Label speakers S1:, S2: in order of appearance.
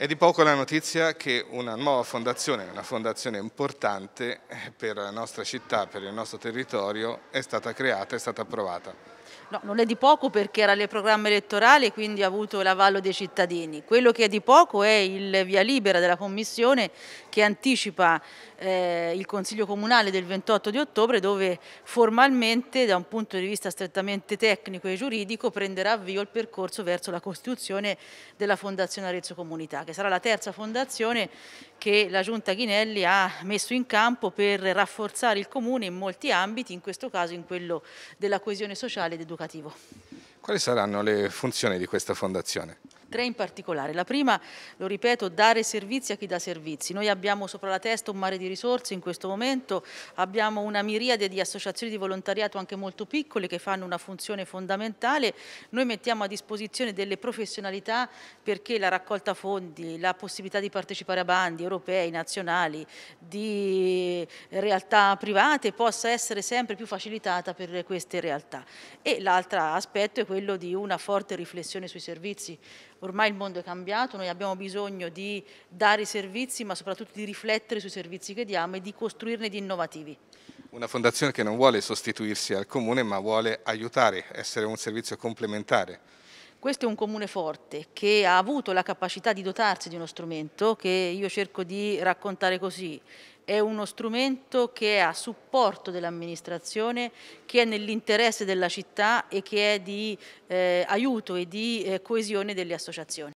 S1: È di poco la notizia che una nuova fondazione, una fondazione importante eh, per la nostra città, per il nostro territorio, è stata creata, è stata approvata.
S2: No, non è di poco perché era nel programma elettorale e quindi ha avuto l'avallo dei cittadini. Quello che è di poco è il via libera della Commissione che anticipa eh, il Consiglio Comunale del 28 di ottobre dove formalmente da un punto di vista strettamente tecnico e giuridico prenderà avvio il percorso verso la costituzione della Fondazione Arezzo Comunità che sarà la terza fondazione che la Giunta Ghinelli ha messo in campo per rafforzare il Comune in molti ambiti, in questo caso in quello della coesione sociale ed educativo.
S1: Quali saranno le funzioni di questa fondazione?
S2: tre in particolare. La prima, lo ripeto, dare servizi a chi dà servizi. Noi abbiamo sopra la testa un mare di risorse in questo momento, abbiamo una miriade di associazioni di volontariato anche molto piccole che fanno una funzione fondamentale. Noi mettiamo a disposizione delle professionalità perché la raccolta fondi, la possibilità di partecipare a bandi europei, nazionali, di realtà private possa essere sempre più facilitata per queste realtà. E l'altro aspetto è quello di una forte riflessione sui servizi ormai il mondo è cambiato, noi abbiamo bisogno di dare i servizi ma soprattutto di riflettere sui servizi che diamo e di costruirne di innovativi.
S1: Una fondazione che non vuole sostituirsi al comune ma vuole aiutare, essere un servizio complementare.
S2: Questo è un comune forte che ha avuto la capacità di dotarsi di uno strumento che io cerco di raccontare così è uno strumento che è a supporto dell'amministrazione, che è nell'interesse della città e che è di eh, aiuto e di eh, coesione delle associazioni.